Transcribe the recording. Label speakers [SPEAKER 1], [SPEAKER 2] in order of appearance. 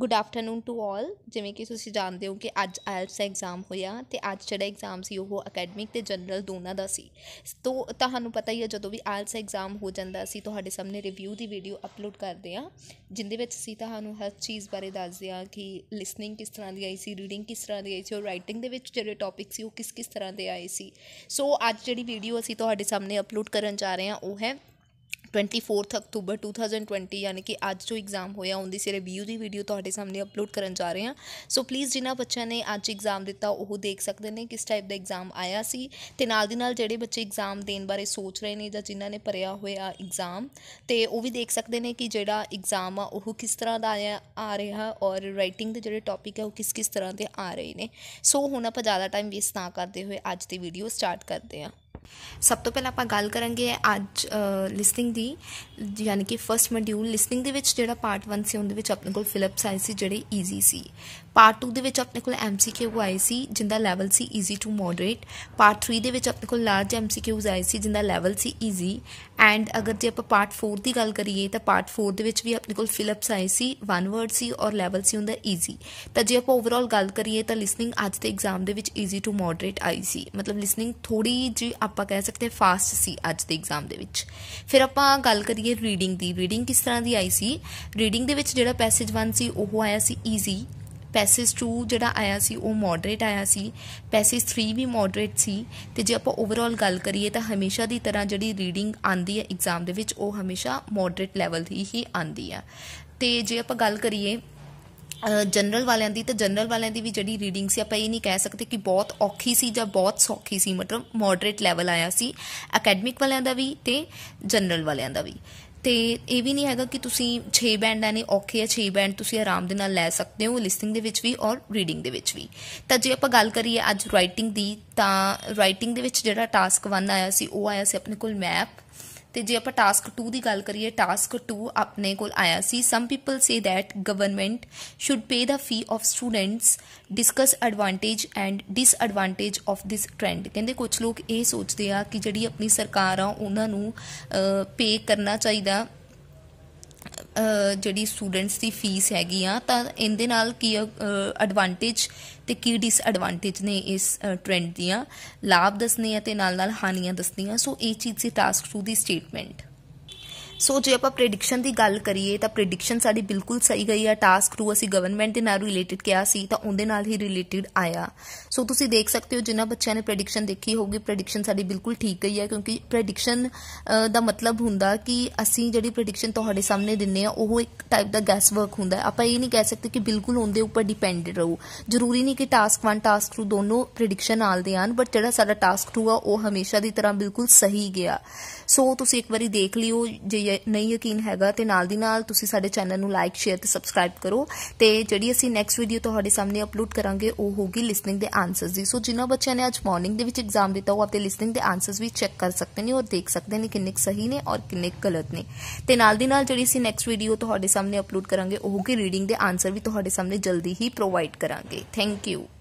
[SPEAKER 1] good afternoon to all ਜਿਵੇਂ ਕਿ ਤੁਸੀਂ ਜਾਣਦੇ ਹੋ ਕਿ ਅੱਜ ਆਇਲਸ ਐਗਜ਼ਾਮ ਹੋਇਆ ਤੇ ਅੱਜ ਜਿਹੜਾ ਐਗਜ਼ਾਮ ਸੀ ਉਹ ਅਕੈਡਮਿਕ ਤੇ ਜਨਰਲ ਦੋਨਾਂ ਦਾ ਸੀ ਤੋਂ ਤੁਹਾਨੂੰ ਪਤਾ ਹੀ ਹੈ ਜਦੋਂ ਵੀ ਆਇਲਸ ਐਗਜ਼ਾਮ ਹੋ ਜਾਂਦਾ ਸੀ ਤੁਹਾਡੇ ਸਾਹਮਣੇ ਰਿਵਿਊ ਦੀ ਵੀਡੀਓ ਅਪਲੋਡ ਕਰਦੇ ਆ ਜਿੰਦੇ ਵਿੱਚ ਸੀ ਤੁਹਾਨੂੰ ਹਰ ਚੀਜ਼ ਬਾਰੇ ਦੱਸਦੇ ਆ ਕਿ ਲਿਸਨਿੰਗ ਕਿਸ ਤਰ੍ਹਾਂ ਦੀ ਆਈ ਸੀ ਰੀਡਿੰਗ ਕਿਸ ਤਰ੍ਹਾਂ ਦੀ ਆਈ ਸੀ ਔਰ ਰਾਈਟਿੰਗ ਦੇ ਵਿੱਚ ਜਿਹੜੇ ਟੌਪਿਕ ਸੀ ਉਹ ਕਿਸ ਕਿਸ ਤਰ੍ਹਾਂ ਦੇ ਆਏ ਸੀ ਸੋ ਅੱਜ ਜਿਹੜੀ ਵੀਡੀਓ ਅਸੀਂ ਤੁਹਾਡੇ ਸਾਹਮਣੇ ਅਪਲੋਡ ਕਰਨ ਜਾ ਰਹੇ ਆ ਉਹ ਹੈ 24th ਅਕਤੂਬਰ 2020 ਯਾਨੀ ਕਿ ਅੱਜ ਜੋ ਐਗਜ਼ਾਮ ਹੋਇਆ ਉਹਦੀ ਸੇ ਰਿਵਿਊ ਦੀ ਵੀਡੀਓ ਤੁਹਾਡੇ ਸਾਹਮਣੇ ਅਪਲੋਡ ਕਰਨ ਜਾ ਰਹੇ ਹਾਂ ਸੋ ਪਲੀਜ਼ ਜਿਨ੍ਹਾਂ ਬੱਚਿਆਂ ਨੇ ਅੱਜ ਐਗਜ਼ਾਮ ਦਿੱਤਾ ਉਹ ਦੇਖ ਸਕਦੇ ਨੇ ਕਿਸ ਟਾਈਪ ਦਾ ਐਗਜ਼ਾਮ ਆਇਆ ਸੀ ਤੇ ਨਾਲ ਦੀ ਨਾਲ ਜਿਹੜੇ ਬੱਚੇ ਐਗਜ਼ਾਮ ਦੇਣ ਬਾਰੇ ਸੋਚ ਰਹੇ ਨੇ ਜਾਂ ਜਿਨ੍ਹਾਂ ਨੇ ਭਰਿਆ ਹੋਇਆ ਐਗਜ਼ਾਮ ਤੇ ਉਹ ਵੀ ਦੇਖ ਸਕਦੇ ਨੇ ਕਿ ਜਿਹੜਾ ਐਗਜ਼ਾਮ ਆ ਉਹ ਕਿਸ ਤਰ੍ਹਾਂ ਦਾ ਆਇਆ ਆ ਰਿਹਾ ਔਰ ਰਾਈਟਿੰਗ ਦੇ ਜਿਹੜੇ ਟੌਪਿਕ ਹੈ ਉਹ ਕਿਸ ਕਿਸ ਤਰ੍ਹਾਂ ਦੇ ਆ ਰਹੇ ਨੇ ਸੋ ਹੁਣ ਆਪਾਂ ਜ਼ਿਆਦਾ ਟਾਈਮ ਵੇਸਟ ਨਾ ਕਰਦੇ ਹੋਏ ਅੱਜ ਦੀ ਵੀਡੀਓ ਸਟਾਰਟ ਕਰਦੇ ਹਾਂ ਸਭ ਤੋਂ ਪਹਿਲਾਂ ਆਪਾਂ ਗੱਲ ਕਰਾਂਗੇ ਅੱਜ ਲਿਸਨਿੰਗ ਦੀ ਯਾਨੀ ਕਿ ਫਰਸਟ ਮੋਡਿਊਲ ਲਿਸਨਿੰਗ ਦੇ ਵਿੱਚ ਜਿਹੜਾ ਪਾਰਟ 1 ਸੀ ਉਹਦੇ ਵਿੱਚ ਆਪਣੇ ਕੋਲ ਫਿਲਪਸ ਆਈ ਸੀ ਜਿਹੜੇ ਈਜ਼ੀ ਸੀ ਪਾਰਟ 2 ਦੇ ਵਿੱਚ ਆਪਣੇ ਕੋਲ ਐਮਸੀਕਿਊ ਆਏ ਸੀ ਜਿੰਦਾ ਲੈਵਲ ਸੀ ਈਜ਼ੀ ਟੂ ਮੋਡਰੇਟ ਪਾਰਟ 3 ਦੇ ਵਿੱਚ ਆਪਣੇ ਕੋਲ ਲਾਰਜ ਐਮਸੀਕਿਊਜ਼ ਆਏ ਸੀ ਜਿੰਦਾ ਲੈਵਲ ਸੀ ਈਜ਼ੀ ਐਂਡ ਅਗਰ ਜੇ ਆਪਾਂ ਪਾਰਟ 4 ਦੀ ਗੱਲ ਕਰੀਏ ਤਾਂ ਪਾਰਟ 4 ਦੇ ਵਿੱਚ ਵੀ ਆਪਣੇ ਕੋਲ ਫਿਲਪਸ ਆਏ ਸੀ ਵਨ ਵਰਡ ਸੀ ਔਰ ਲੈਵਲ ਸੀ ਉਹਦਾ ਈਜ਼ੀ ਤਾਂ ਜੇ ਆਪਾਂ ਓਵਰਆਲ ਗੱਲ ਕਰੀਏ ਤਾਂ ਲਿਸਨਿੰਗ ਅੱਜ ਦੇ ਐਗਜ਼ਾਮ ਦੇ ਵਿੱਚ ਈਜ਼ੀ ਟੂ ਮੋਡਰੇਟ ਆਈ ਸੀ ਮਤਲਬ ਲਿਸਨਿੰਗ ਥੋੜੀ ਜੀ ਆਪਾਂ ਕਹਿ ਸਕਦੇ ਫਾਸਟ ਸੀ ਅੱਜ ਦੇ ਐਗਜ਼ਾਮ ਦੇ ਵਿੱਚ ਫਿਰ ਆਪਾਂ ਗੱਲ ਕਰੀਏ ਰੀਡਿੰਗ ਦੀ ਰੀਡਿੰਗ ਕਿਸ ਤਰ੍ਹਾਂ ਦੀ ਆਈ ਸੀ ਰੀਡਿੰਗ ਦੇ ਵਿੱਚ ਜਿਹੜਾ ਪੈਸੇਜ 1 ਸੀ ਉਹ ਆਇਆ ਸੀ ਈਜ਼ੀ ਪੈਸੇਜ 2 ਜਿਹੜਾ ਆਇਆ ਸੀ ਉਹ ਮੋਡਰੇਟ ਆਇਆ ਸੀ ਪੈਸੇਜ 3 ਵੀ ਮੋਡਰੇਟ ਸੀ ਤੇ ਜੇ ਆਪਾਂ ਓਵਰਆਲ ਗੱਲ ਕਰੀਏ ਤਾਂ ਹਮੇਸ਼ਾ ਦੀ ਤਰ੍ਹਾਂ ਜਿਹੜੀ ਰੀਡਿੰਗ ਆਂਦੀ ਹੈ ਐਗਜ਼ਾਮ ਦੇ ਵਿੱਚ ਉਹ ਹਮੇਸ਼ਾ ਮੋਡਰੇਟ ਲੈਵਲ ਦੀ ਹੀ ਆਂਦੀ ਆ ਤੇ ਜੇ ਆਪਾਂ ਗੱਲ ਕਰੀਏ ਜਨਰਲ ਵਾਲਿਆਂ ਦੀ ਤੇ ਜਨਰਲ ਵਾਲਿਆਂ ਦੀ ਵੀ ਜਿਹੜੀ ਰੀਡਿੰਗ ਸੀ ਆਪਾਂ ਇਹ ਨਹੀਂ ਕਹਿ ਸਕਦੇ ਕਿ ਬਹੁਤ ਔਖੀ ਸੀ ਜਾਂ ਬਹੁਤ ਸੌਖੀ ਸੀ ਮਤਲਬ ਮੋਡਰੇਟ ਲੈਵਲ ਆਇਆ ਸੀ ਅਕੈਡਮਿਕ ਵਾਲਿਆਂ ਦਾ ਵੀ ਤੇ ਜਨਰਲ ਵਾਲਿਆਂ ਦਾ ਵੀ ਤੇ ਇਹ ਵੀ ਨਹੀਂ ਹੈਗਾ ਕਿ ਤੁਸੀਂ 6 ਬੈਂਡਾਂ ਨੇ ਔਖੇ ਆ 6 ਬੈਂਡ ਤੁਸੀਂ ਆਰਾਮ ਦੇ ਨਾਲ ਲੈ ਸਕਦੇ ਹੋ ਲਿਸਨਿੰਗ ਦੇ ਵਿੱਚ ਵੀ ਔਰ ਰੀਡਿੰਗ ਦੇ ਵਿੱਚ ਵੀ ਤਾਂ ਜੇ ਆਪਾਂ ਗੱਲ ਕਰੀਏ ਅੱਜ ਰਾਈਟਿੰਗ ਦੀ ਤਾਂ ਰਾਈਟਿੰਗ ਦੇ ਵਿੱਚ ਜਿਹੜਾ ਟਾਸਕ 1 ਆਇਆ ਸੀ ਉਹ ਆਇਆ ਸੀ ਆਪਣੇ ਕੋਲ ਮੈਪ ਤੇ ਜੇ ਆਪਾਂ ਟਾਸਕ 2 ਦੀ ਗੱਲ ਕਰੀਏ ਟਾਸਕ 2 ਆਪਣੇ ਕੋਲ ਆਇਆ ਸੀ some people say that government should pay the fee of students discuss advantage and disadvantage of this trend ਕਹਿੰਦੇ ਕੁਝ ਲੋਕ ਇਹ ਸੋਚਦੇ ਆ ਕਿ ਜਿਹੜੀ ਆਪਣੀ ਸਰਕਾਰ ਆ ਉਹਨਾਂ ਨੂੰ ਪੇ ਕਰਨਾ ਚਾਹੀਦਾ ਜਿਹੜੀ ਸਟੂਡੈਂਟਸ ਦੀ ਫੀਸ ਹੈਗੀ ਆ ਤਾਂ ਇਹਦੇ ਨਾਲ ਕੀ ਐਡਵਾਂਟੇਜ ਤੇ ਕੀ ਡਿਸਐਡਵਾਂਟੇਜ ਨੇ ਇਸ ਟ੍ਰੈਂਡ ਦੀਆਂ ਲਾਭ ਦੱਸਨੇ ਆ ਤੇ ਨਾਲ ਨਾਲ ਹਾਨੀਆਂ ਦੱਸਨੀਆਂ ਸੋ ਇਹ ਚੀਜ਼ ਸੀ ਟਾਸਕ 2 ਦੀ ਸਟੇਟਮੈਂਟ ਸੋ ਜੇ ਆਪਾਂ ਪ੍ਰੈਡਿਕਸ਼ਨ ਦੀ ਗੱਲ ਕਰੀਏ ਤਾਂ ਪ੍ਰੈਡਿਕਸ਼ਨ ਸਾਡੀ ਬਿਲਕੁਲ ਸਹੀ ਗਈ ਆ ਟਾਸਕ ਰੂ ਅਸੀਂ ਗਵਰਨਮੈਂਟ ਦੇ ਨਾਲ ਰਿਲੇਟਡ ਕਿਹਾ ਸੀ ਤਾਂ ਉਹਦੇ ਨਾਲ ਹੀ ਰਿਲੇਟਡ ਆਇਆ ਸੋ ਤੁਸੀਂ ਦੇਖ ਸਕਦੇ ਹੋ ਜਿਨ੍ਹਾਂ ਬੱਚਿਆਂ ਨੇ ਪ੍ਰੈਡਿਕਸ਼ਨ ਦੇਖੀ ਹੋਊਗੀ ਪ੍ਰੈਡਿਕਸ਼ਨ ਸਾਡੀ ਬਿਲਕੁਲ ਠੀਕ ਗਈ ਹੈ ਕਿਉਂਕਿ ਪ੍ਰੈਡਿਕਸ਼ਨ ਦਾ ਮਤਲਬ ਹੁੰਦਾ ਕਿ ਅਸੀਂ ਜਿਹੜੀ ਪ੍ਰੈਡਿਕਸ਼ਨ ਤੁਹਾਡੇ ਸਾਹਮਣੇ ਦਿੰਨੇ ਆ ਉਹ ਇੱਕ ਟਾਈਪ ਦਾ ਗੈਸ ਵਰਕ ਹੁੰਦਾ ਆਪਾਂ ਇਹ ਨਹੀਂ ਕਹਿ ਸਕਦੇ ਕਿ ਬਿਲਕੁਲ ਉਹਦੇ ਉੱਪਰ ਡਿਪੈਂਡਡ ਰਹੋ ਜ਼ਰੂਰੀ ਨਹੀਂ ਕਿ ਟਾਸਕ 1 ਟਾਸਕ 2 ਦੋਨੋਂ ਪ੍ਰੈਡਿਕਸ਼ਨ ਆਲਦੇ ਆਨ ਬਟ ਜਿਹੜਾ ਸਾਡਾ ਟਾਸਕ 2 ਆ ਉਹ ਹਮੇਸ਼ਾ ਦੀ ਤਰ੍ਹਾਂ ਬਿਲਕੁਲ ਸਹੀ ਗਿਆ ਸੋ ਤੁਸੀਂ ਇੱਕ ਵਾਰੀ ਦੇਖ ਲਿਓ ਜੇ ਨਹੀਂ ਯਕੀਨ ਹੈਗਾ ਤੇ ਨਾਲ ਦੀ ਨਾਲ ਤੁਸੀਂ ਸਾਡੇ ਚੈਨਲ ਨੂੰ ਲਾਈਕ ਸ਼ੇਅਰ ਤੇ ਸਬਸਕ੍ਰਾਈਬ ਕਰੋ ਤੇ ਜਿਹੜੀ ਅਸੀਂ ਨੈਕਸਟ ਵੀਡੀਓ ਤੁਹਾਡੇ ਸਾਹਮਣੇ ਅਪਲੋਡ ਕਰਾਂਗੇ ਉਹ ਹੋਗੀ ਲਿਸਨਿੰਗ ਦੇ ਆਨਸਰਸ ਦੀ ਸੋ ਜਿਨ੍ਹਾਂ ਬੱਚਿਆਂ ਨੇ ਅੱਜ ਮਾਰਨਿੰਗ ਦੇ ਵਿੱਚ ਐਗਜ਼ਾਮ ਦਿੱਤਾ ਉਹ ਆਪਣੇ ਲਿਸਨਿੰਗ ਦੇ ਆਨਸਰਸ ਵੀ ਚੈੱਕ ਕਰ ਸਕਦੇ ਨੇ ਔਰ ਦੇਖ ਸਕਦੇ ਨੇ ਕਿੰਨੇ ਸਹੀ ਨੇ ਔਰ ਕਿੰਨੇ ਗਲਤ ਨੇ ਤੇ ਨਾਲ ਦੀ ਨਾਲ ਜਿਹੜੀ ਅਸੀਂ ਨੈਕਸਟ ਵੀਡੀਓ ਤੁਹਾਡੇ ਸਾਹਮਣੇ ਅਪਲੋਡ ਕਰਾਂਗੇ ਉਹ ਹੋਗੀ ਰੀਡਿੰਗ ਦੇ ਆਨਸਰ ਵੀ ਤੁਹਾਡੇ ਸਾਹਮਣੇ ਜਲਦੀ ਹੀ ਪ੍ਰੋਵਾਈਡ ਕਰਾਂਗੇ ਥੈਂਕ ਯੂ